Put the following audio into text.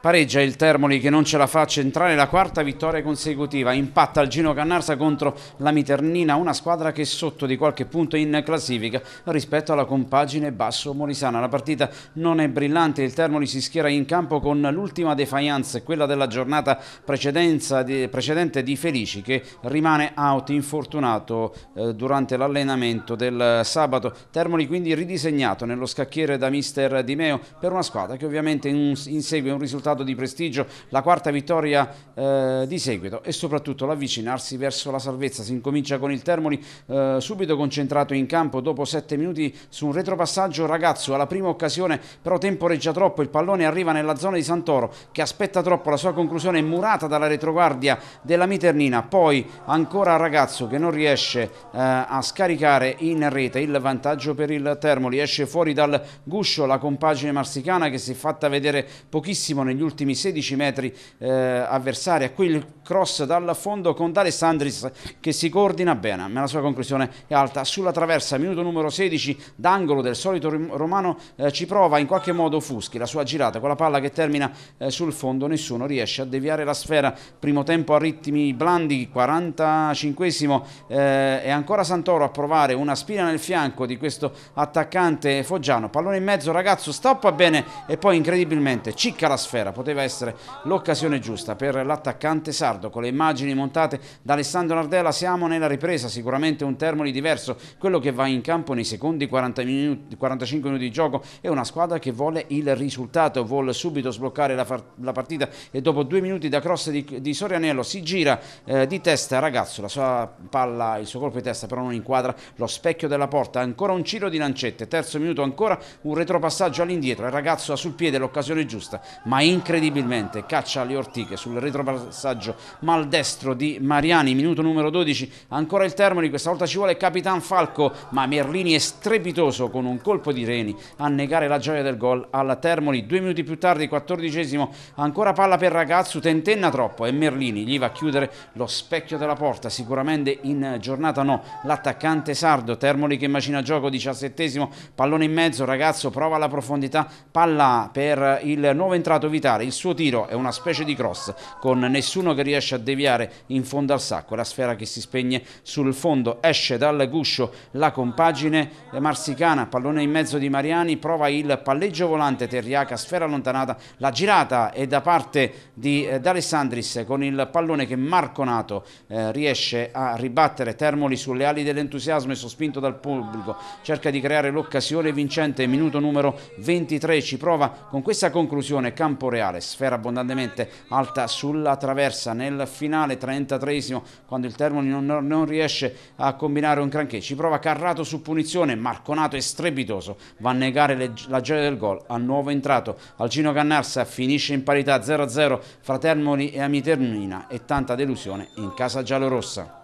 Pareggia il Termoli che non ce la fa centrare la quarta vittoria consecutiva, impatta il Gino Cannarsa contro la Miternina, una squadra che è sotto di qualche punto in classifica rispetto alla compagine Basso Molisana. La partita non è brillante, il Termoli si schiera in campo con l'ultima defiance, quella della giornata precedente di Felici che rimane out infortunato eh, durante l'allenamento del sabato. Termoli quindi ridisegnato nello scacchiere da mister Di Meo per una squadra che ovviamente insegue un risultato risultato di prestigio, la quarta vittoria eh, di seguito e soprattutto l'avvicinarsi verso la salvezza. Si incomincia con il Termoli eh, subito concentrato in campo dopo sette minuti su un retropassaggio Ragazzo alla prima occasione però temporeggia troppo, il pallone arriva nella zona di Santoro che aspetta troppo la sua conclusione è murata dalla retroguardia della Miternina, poi ancora Ragazzo che non riesce eh, a scaricare in rete il vantaggio per il Termoli, esce fuori dal guscio la compagine marsicana che si è fatta vedere pochissimo negli sugli ultimi 16 metri eh, avversari. A qui il cross dal fondo con D'Alessandris che si coordina bene, ma la sua conclusione è alta. Sulla traversa, minuto numero 16, d'angolo del solito romano eh, ci prova in qualche modo Fuschi. La sua girata con la palla che termina eh, sul fondo, nessuno riesce a deviare la sfera. Primo tempo a ritmi blandi, 45 eh, e ancora Santoro a provare una spina nel fianco di questo attaccante foggiano. Pallone in mezzo, ragazzo, stoppa bene e poi incredibilmente cicca la sfera. Matera poteva essere l'occasione giusta per l'attaccante sardo. Con le immagini montate da Alessandro Nardella siamo nella ripresa, sicuramente un Termoli diverso, quello che va in campo nei secondi 40 minuti, 45 minuti di gioco è una squadra che vuole il risultato, vuole subito sbloccare la, la partita e dopo due minuti da cross di, di Sorianello si gira eh, di testa ragazzo, la sua palla, il suo colpo di testa però non inquadra lo specchio della porta, ancora un giro di lancette, terzo minuto ancora un retropassaggio all'indietro, il ragazzo ha sul piede l'occasione giusta ma in incredibilmente caccia alle ortiche sul retropassaggio maldestro di Mariani, minuto numero 12, ancora il Termoli, questa volta ci vuole Capitan Falco, ma Merlini è strepitoso con un colpo di reni a negare la gioia del gol alla Termoli, due minuti più tardi, quattordicesimo, ancora palla per Ragazzu, tentenna troppo e Merlini gli va a chiudere lo specchio della porta, sicuramente in giornata no, l'attaccante Sardo, Termoli che macina gioco, diciassettesimo, pallone in mezzo, Ragazzo prova la profondità, palla per il nuovo entrato Vitale, evitare. Il suo tiro è una specie di cross con nessuno che riesce a deviare in fondo al sacco. La sfera che si spegne sul fondo esce dal guscio la compagine marsicana. Pallone in mezzo di Mariani. Prova il palleggio volante. Terriaca, sfera allontanata. La girata è da parte di eh, D'Alessandris con il pallone che Marco Nato eh, riesce a ribattere. Termoli sulle ali dell'entusiasmo e sospinto dal pubblico. Cerca di creare l'occasione vincente. Minuto numero 23. Ci prova con questa conclusione Camporeale Boreale, sfera abbondantemente alta sulla traversa nel finale 33 quando il Termoli non, non, riesce a combinare un granché, ci prova Carrato su punizione, Marconato è strepitoso, va a negare le, la gioia del gol a nuovo entrato, Alcino Cannarsa finisce in parità 0-0 fra Termoli e Amiternina e tanta delusione in casa giallorossa.